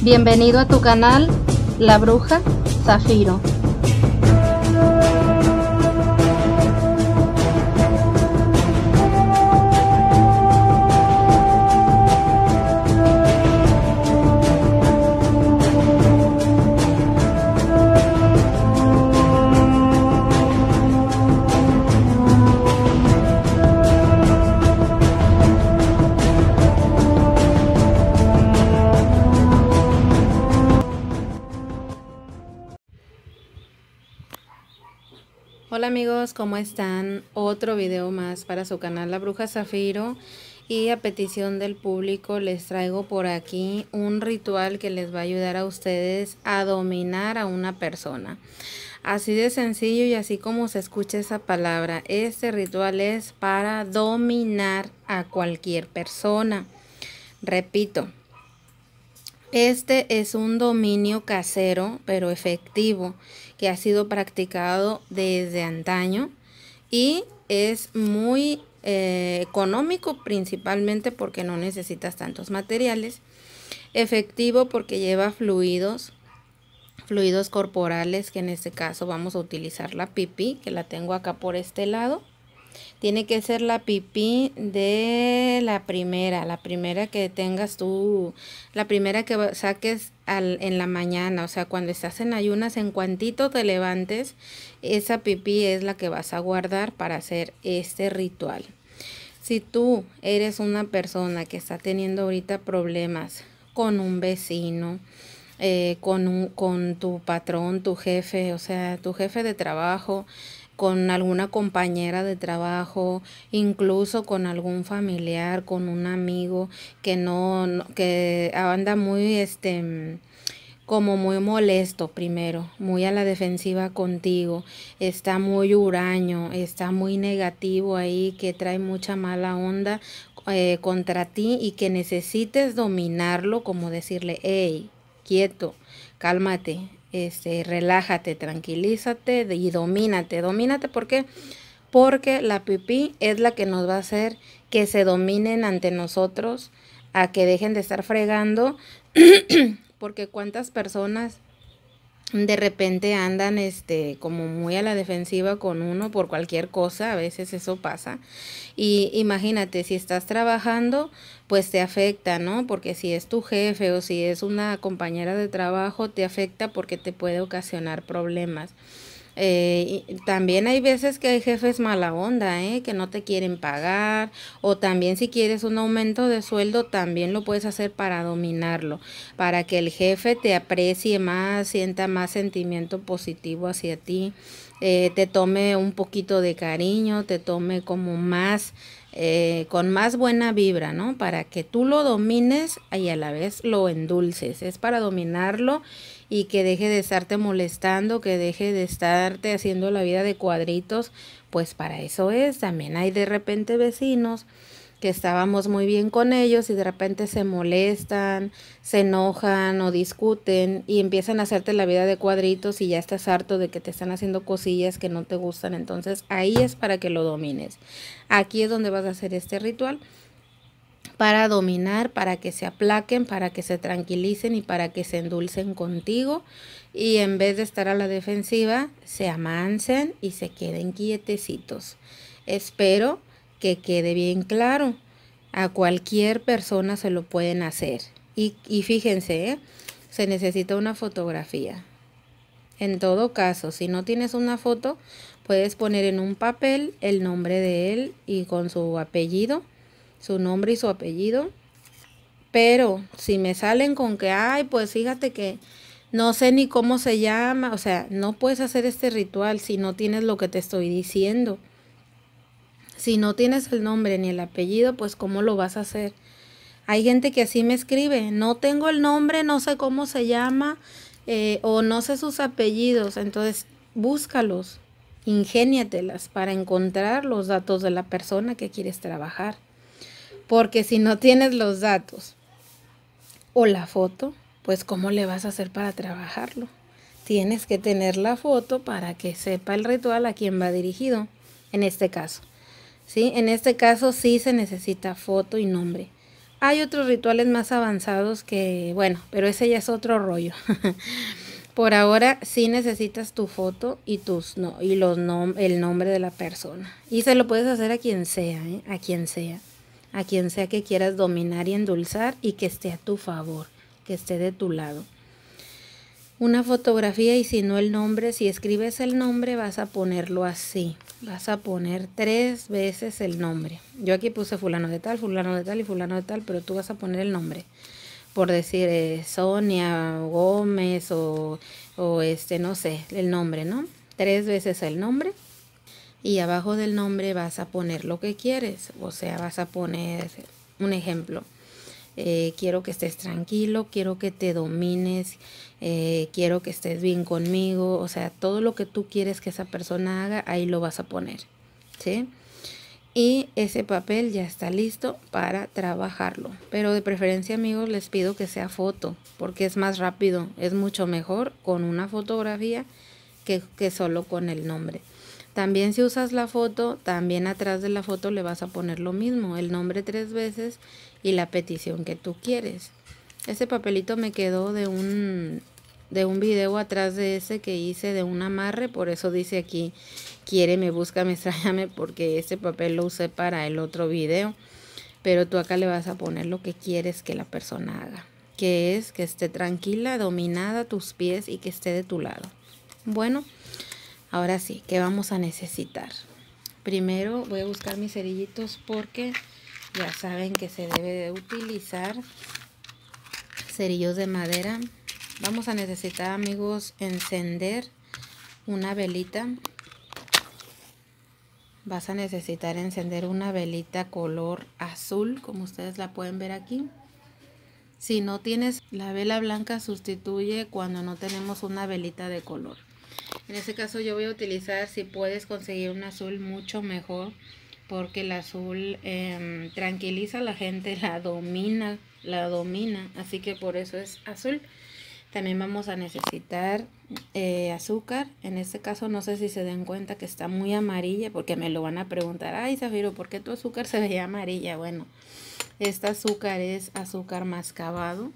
Bienvenido a tu canal La Bruja Zafiro. Hola amigos, ¿cómo están? Otro video más para su canal La Bruja Zafiro y a petición del público les traigo por aquí un ritual que les va a ayudar a ustedes a dominar a una persona. Así de sencillo y así como se escucha esa palabra, este ritual es para dominar a cualquier persona. Repito, este es un dominio casero, pero efectivo, que ha sido practicado desde antaño y es muy eh, económico principalmente porque no necesitas tantos materiales. Efectivo porque lleva fluidos, fluidos corporales, que en este caso vamos a utilizar la pipí, que la tengo acá por este lado. Tiene que ser la pipí de la primera, la primera que tengas tú, la primera que saques en la mañana, o sea, cuando estás en ayunas, en cuantito te levantes, esa pipí es la que vas a guardar para hacer este ritual. Si tú eres una persona que está teniendo ahorita problemas con un vecino, eh, con, con tu patrón, tu jefe, o sea, tu jefe de trabajo, con alguna compañera de trabajo, incluso con algún familiar, con un amigo que no, que anda muy este como muy molesto primero, muy a la defensiva contigo, está muy huraño, está muy negativo ahí, que trae mucha mala onda eh, contra ti y que necesites dominarlo como decirle, hey, quieto, cálmate, este, relájate, tranquilízate y domínate. Domínate, ¿por qué? Porque la pipí es la que nos va a hacer que se dominen ante nosotros, a que dejen de estar fregando, porque cuántas personas de repente andan este como muy a la defensiva con uno por cualquier cosa, a veces eso pasa. Y imagínate, si estás trabajando, pues te afecta, ¿no? Porque si es tu jefe o si es una compañera de trabajo, te afecta porque te puede ocasionar problemas. Eh, también hay veces que hay jefes mala onda, ¿eh? que no te quieren pagar. O también si quieres un aumento de sueldo, también lo puedes hacer para dominarlo, para que el jefe te aprecie más, sienta más sentimiento positivo hacia ti. Eh, te tome un poquito de cariño, te tome como más eh, con más buena vibra, ¿no? Para que tú lo domines y a la vez lo endulces. Es para dominarlo y que deje de estarte molestando, que deje de estarte haciendo la vida de cuadritos. Pues para eso es. También hay de repente vecinos que estábamos muy bien con ellos y de repente se molestan, se enojan o discuten y empiezan a hacerte la vida de cuadritos y ya estás harto de que te están haciendo cosillas que no te gustan. Entonces ahí es para que lo domines. Aquí es donde vas a hacer este ritual para dominar, para que se aplaquen, para que se tranquilicen y para que se endulcen contigo. Y en vez de estar a la defensiva, se amansen y se queden quietecitos. Espero que quede bien claro. A cualquier persona se lo pueden hacer. Y, y fíjense, ¿eh? se necesita una fotografía. En todo caso, si no tienes una foto, puedes poner en un papel el nombre de él y con su apellido, su nombre y su apellido. Pero si me salen con que, ay, pues fíjate que no sé ni cómo se llama, o sea, no puedes hacer este ritual si no tienes lo que te estoy diciendo. Si no tienes el nombre ni el apellido, pues ¿cómo lo vas a hacer? Hay gente que así me escribe, no tengo el nombre, no sé cómo se llama eh, o no sé sus apellidos. Entonces, búscalos, ingéniatelas para encontrar los datos de la persona que quieres trabajar. Porque si no tienes los datos o la foto, pues ¿cómo le vas a hacer para trabajarlo? Tienes que tener la foto para que sepa el ritual a quién va dirigido, en este caso. ¿sí? En este caso sí se necesita foto y nombre. Hay otros rituales más avanzados que, bueno, pero ese ya es otro rollo. Por ahora sí necesitas tu foto y tus no, y los el nombre de la persona. Y se lo puedes hacer a quien sea, ¿eh? a quien sea. A quien sea que quieras dominar y endulzar y que esté a tu favor, que esté de tu lado. Una fotografía y si no el nombre, si escribes el nombre vas a ponerlo así vas a poner tres veces el nombre. Yo aquí puse fulano de tal, fulano de tal y fulano de tal, pero tú vas a poner el nombre. Por decir eh, Sonia Gómez o, o este, no sé, el nombre, ¿no? Tres veces el nombre. Y abajo del nombre vas a poner lo que quieres. O sea, vas a poner un ejemplo. Eh, quiero que estés tranquilo, quiero que te domines, eh, quiero que estés bien conmigo, o sea, todo lo que tú quieres que esa persona haga, ahí lo vas a poner, ¿sí? Y ese papel ya está listo para trabajarlo. Pero de preferencia amigos les pido que sea foto, porque es más rápido, es mucho mejor con una fotografía que, que solo con el nombre. También si usas la foto, también atrás de la foto le vas a poner lo mismo, el nombre tres veces y la petición que tú quieres. Ese papelito me quedó de un, de un video atrás de ese que hice de un amarre, por eso dice aquí, quiere me me me extrañame, porque ese papel lo usé para el otro video. Pero tú acá le vas a poner lo que quieres que la persona haga, que es que esté tranquila, dominada tus pies y que esté de tu lado. Bueno, ahora sí, ¿qué vamos a necesitar? Primero voy a buscar mis cerillitos porque ya saben que se debe de utilizar cerillos de madera vamos a necesitar amigos encender una velita vas a necesitar encender una velita color azul como ustedes la pueden ver aquí si no tienes la vela blanca sustituye cuando no tenemos una velita de color en este caso yo voy a utilizar si puedes conseguir un azul mucho mejor porque el azul em, tranquiliza a la gente, la domina, la domina, así que por eso es azul. También vamos a necesitar eh, azúcar, en este caso no sé si se den cuenta que está muy amarilla porque me lo van a preguntar, ay Zafiro, ¿por qué tu azúcar se veía amarilla? Bueno, este azúcar es azúcar mascabado,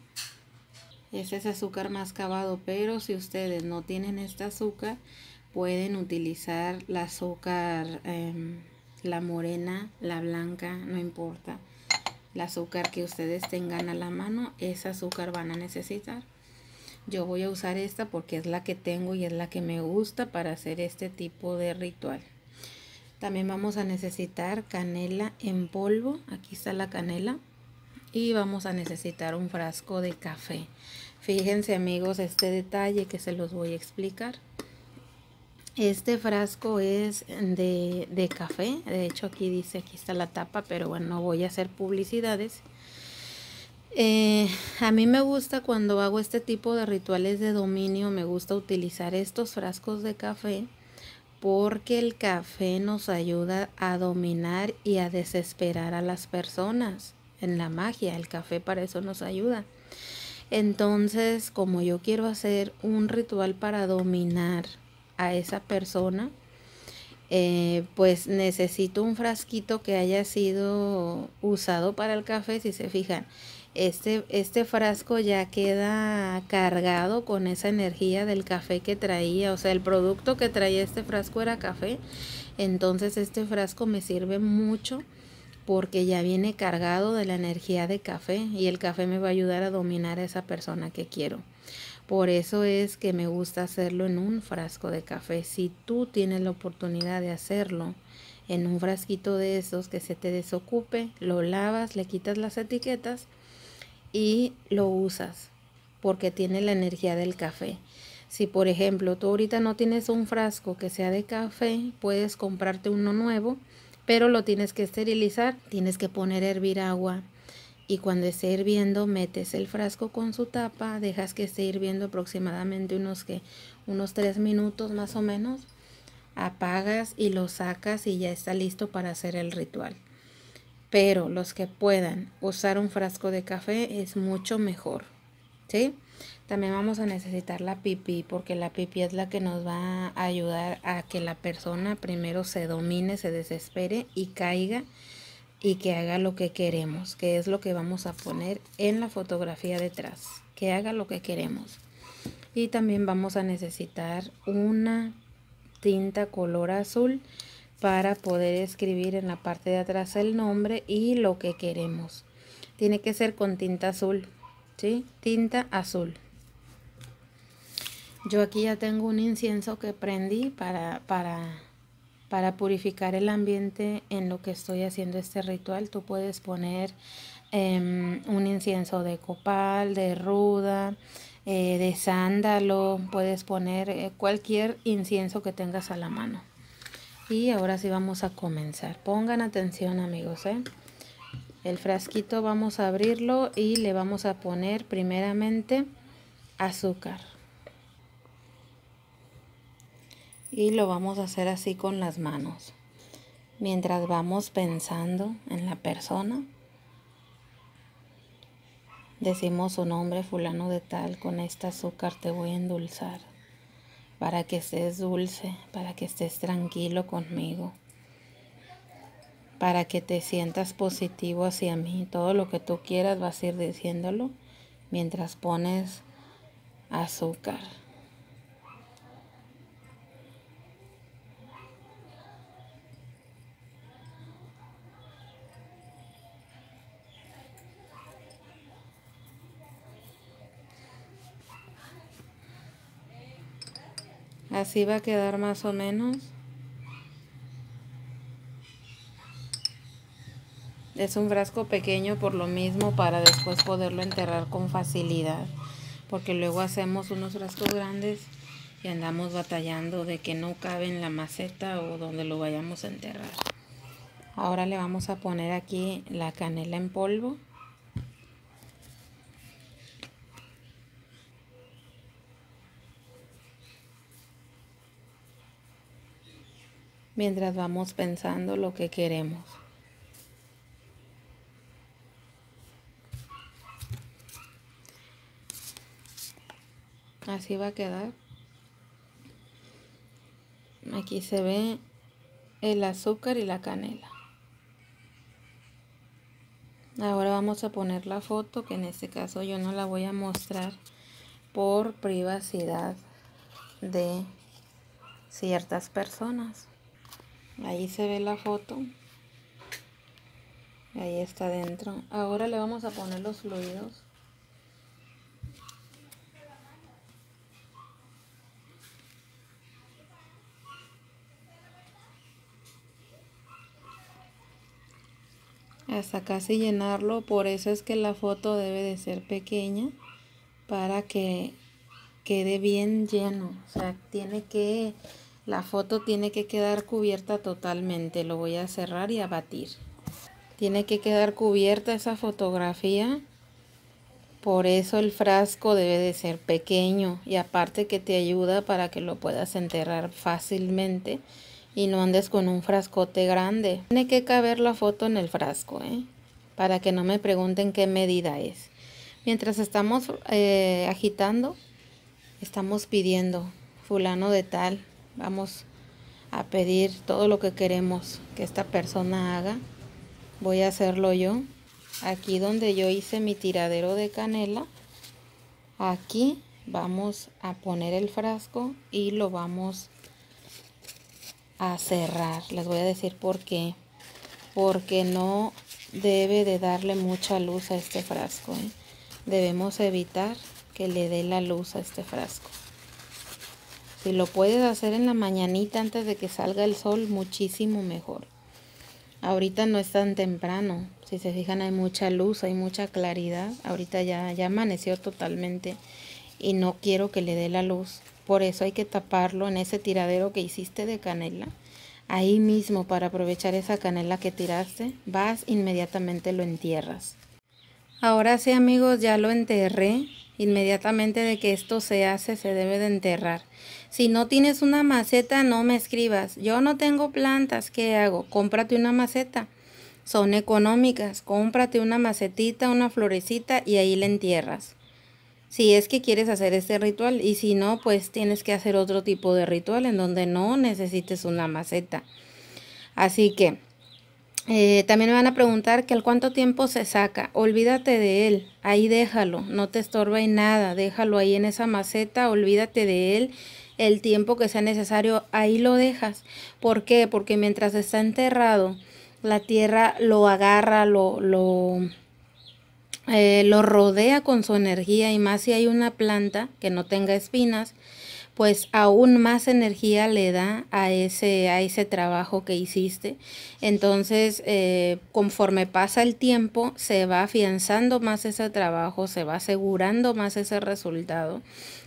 Ese es azúcar mascabado, pero si ustedes no tienen este azúcar, pueden utilizar el azúcar... Em, la morena, la blanca, no importa. El azúcar que ustedes tengan a la mano, ese azúcar van a necesitar. Yo voy a usar esta porque es la que tengo y es la que me gusta para hacer este tipo de ritual. También vamos a necesitar canela en polvo. Aquí está la canela. Y vamos a necesitar un frasco de café. Fíjense amigos este detalle que se los voy a explicar. Este frasco es de, café, de hecho aquí dice, aquí está la tapa, pero bueno, no voy a hacer publicidades. Eh, a mí me gusta cuando hago este tipo de rituales de dominio, me gusta utilizar estos frascos de café porque el café nos ayuda a dominar y a desesperar a las personas en la magia, el café para eso nos ayuda. Entonces, como yo quiero hacer un ritual para dominar a esa persona, eh, pues necesito un frasquito que haya sido usado para el café, si se fijan. Este, este frasco ya queda cargado con esa energía del café que traía, o sea, el producto que traía este frasco era café, entonces este frasco me sirve mucho porque ya viene cargado de la energía de café y el café me va a ayudar a dominar a esa persona que quiero. Por eso es que me gusta hacerlo en un frasco de café. Si tú tienes la oportunidad de hacerlo en un frasquito de esos que se te desocupe, lo lavas, le quitas las etiquetas y lo usas porque tiene la energía del café. Si por ejemplo tú ahorita no tienes un frasco que sea de café, puedes comprarte uno nuevo, pero lo tienes que esterilizar, tienes que poner a hervir agua y cuando esté hirviendo metes el frasco con su tapa, dejas que esté hirviendo aproximadamente unos que unos 3 minutos más o menos, apagas y lo sacas y ya está listo para hacer el ritual. Pero los que puedan usar un frasco de café es mucho mejor. ¿Sí? También vamos a necesitar la pipí porque la pipí es la que nos va a ayudar a que la persona primero se domine, se desespere y caiga y que haga lo que queremos, que es lo que vamos a poner en la fotografía detrás, que haga lo que queremos. Y también vamos a necesitar una tinta color azul para poder escribir en la parte de atrás el nombre y lo que queremos. Tiene que ser con tinta azul, ¿sí? Tinta azul. Yo aquí ya tengo un incienso que prendí para, para para purificar el ambiente en lo que estoy haciendo este ritual. Tú puedes poner em, un incienso de copal, de ruda, eh, de sándalo, puedes poner eh, cualquier incienso que tengas a la mano. Y ahora sí vamos a comenzar. Pongan atención amigos. ¿eh? El frasquito vamos a abrirlo y le vamos a poner primeramente azúcar. y lo vamos a hacer así con las manos. Mientras vamos pensando en la persona, decimos su nombre fulano de tal, con este azúcar te voy a endulzar, para que estés dulce, para que estés tranquilo conmigo, para que te sientas positivo hacia mí. Todo lo que tú quieras vas a ir diciéndolo mientras pones azúcar. Así va a quedar más o menos. Es un frasco pequeño por lo mismo para después poderlo enterrar con facilidad. Porque luego hacemos unos frascos grandes y andamos batallando de que no cabe en la maceta o donde lo vayamos a enterrar. Ahora le vamos a poner aquí la canela en polvo. mientras vamos pensando lo que queremos. Así va a quedar. Aquí se ve el azúcar y la canela. Ahora vamos a poner la foto que en este caso yo no la voy a mostrar por privacidad de ciertas personas. Ahí se ve la foto. Ahí está dentro. Ahora le vamos a poner los fluidos. hasta casi llenarlo por eso es que la foto debe de ser pequeña para que quede bien lleno o sea tiene que la foto tiene que quedar cubierta totalmente. Lo voy a cerrar y abatir. Tiene que quedar cubierta esa fotografía. Por eso el frasco debe de ser pequeño y aparte que te ayuda para que lo puedas enterrar fácilmente y no andes con un frascote grande. Tiene que caber la foto en el frasco, ¿eh? para que no me pregunten qué medida es. Mientras estamos eh, agitando, estamos pidiendo fulano de tal, Vamos a pedir todo lo que queremos que esta persona haga. Voy a hacerlo yo. Aquí donde yo hice mi tiradero de canela, aquí vamos a poner el frasco y lo vamos a cerrar. Les voy a decir por qué. Porque no debe de darle mucha luz a este frasco. ¿eh? Debemos evitar que le dé la luz a este frasco. Si lo puedes hacer en la mañanita antes de que salga el sol, muchísimo mejor. Ahorita no es tan temprano. Si se fijan, hay mucha luz, hay mucha claridad. Ahorita ya, ya amaneció totalmente y no quiero que le dé la luz. Por eso hay que taparlo en ese tiradero que hiciste de canela. Ahí mismo, para aprovechar esa canela que tiraste, vas inmediatamente lo entierras. Ahora sí, amigos, ya lo enterré. Inmediatamente de que esto se hace, se debe de enterrar. Si no tienes una maceta, no me escribas. Yo no tengo plantas, ¿qué hago? Cómprate una maceta. Son económicas. Cómprate una macetita, una florecita y ahí la entierras. Si es que quieres hacer este ritual y si no, pues tienes que hacer otro tipo de ritual en donde no necesites una maceta. Así que eh, también me van a preguntar que al cuánto tiempo se saca. Olvídate de él, ahí déjalo, no te estorba nada, déjalo ahí en esa maceta, olvídate de él el tiempo que sea necesario, ahí lo dejas. ¿Por qué? Porque mientras está enterrado, la tierra lo agarra, lo, lo, eh, lo rodea con su energía y más si hay una planta que no tenga espinas, pues aún más energía le da a ese, a ese trabajo que hiciste. Entonces, eh, conforme pasa el tiempo, se va afianzando más ese trabajo, se va asegurando más ese resultado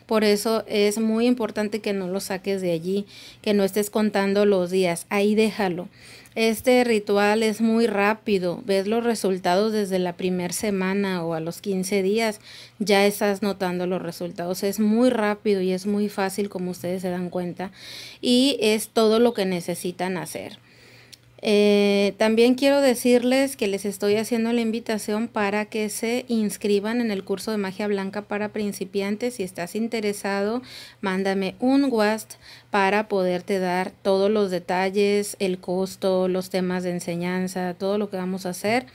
por eso es muy importante que no lo saques de allí, que no estés contando los días, ahí déjalo. Este ritual es muy rápido, ves los resultados desde la primera semana o a los 15 días, ya estás notando los resultados. Es muy rápido y es muy fácil como ustedes se dan cuenta y es todo lo que necesitan hacer. Eh, también quiero decirles que les estoy haciendo la invitación para que se inscriban en el curso de magia blanca para principiantes. Si estás interesado, mándame un WhatsApp para poderte dar todos los detalles, el costo, los temas de enseñanza, todo lo que vamos a hacer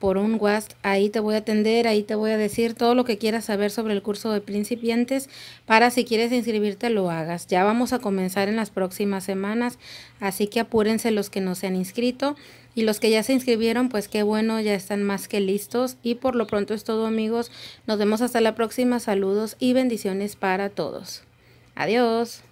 por un WhatsApp. Ahí te voy a atender, ahí te voy a decir todo lo que quieras saber sobre el curso de principiantes para si quieres inscribirte lo hagas. Ya vamos a comenzar en las próximas semanas, así que apúrense los que no se han inscrito y los que ya se inscribieron, pues qué bueno, ya están más que listos y por lo pronto es todo amigos. Nos vemos hasta la próxima, saludos y bendiciones para todos. Adiós.